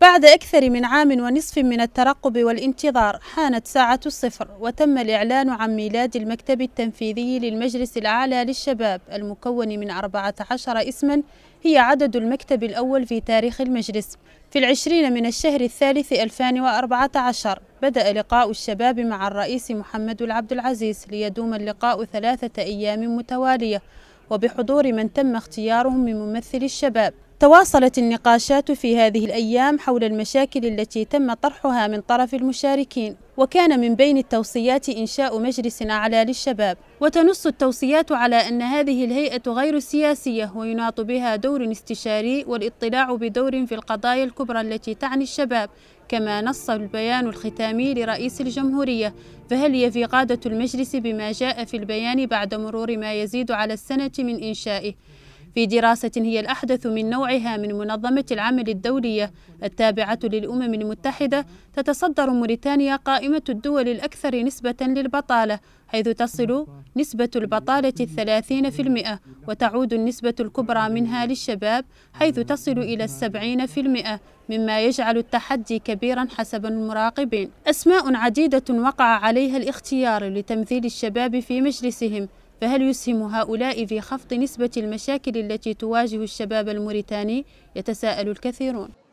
بعد أكثر من عام ونصف من الترقب والانتظار حانت ساعة الصفر وتم الإعلان عن ميلاد المكتب التنفيذي للمجلس الأعلى للشباب المكون من 14 اسما هي عدد المكتب الأول في تاريخ المجلس في العشرين من الشهر الثالث 2014 بدأ لقاء الشباب مع الرئيس محمد العبد العزيز ليدوم اللقاء ثلاثة أيام متوالية وبحضور من تم اختيارهم من ممثل الشباب تواصلت النقاشات في هذه الأيام حول المشاكل التي تم طرحها من طرف المشاركين وكان من بين التوصيات إنشاء مجلس أعلى للشباب وتنص التوصيات على أن هذه الهيئة غير سياسية ويناط بها دور استشاري والاطلاع بدور في القضايا الكبرى التي تعني الشباب كما نص البيان الختامي لرئيس الجمهورية فهل يفي قادة المجلس بما جاء في البيان بعد مرور ما يزيد على السنة من إنشائه في دراسة هي الأحدث من نوعها من منظمة العمل الدولية التابعة للأمم المتحدة تتصدر موريتانيا قائمة الدول الأكثر نسبة للبطالة حيث تصل نسبة البطالة الثلاثين في المئة وتعود النسبة الكبرى منها للشباب حيث تصل إلى السبعين في المئة مما يجعل التحدي كبيرا حسب المراقبين أسماء عديدة وقع عليها الاختيار لتمثيل الشباب في مجلسهم فهل يسهم هؤلاء في خفض نسبة المشاكل التي تواجه الشباب الموريتاني؟ يتساءل الكثيرون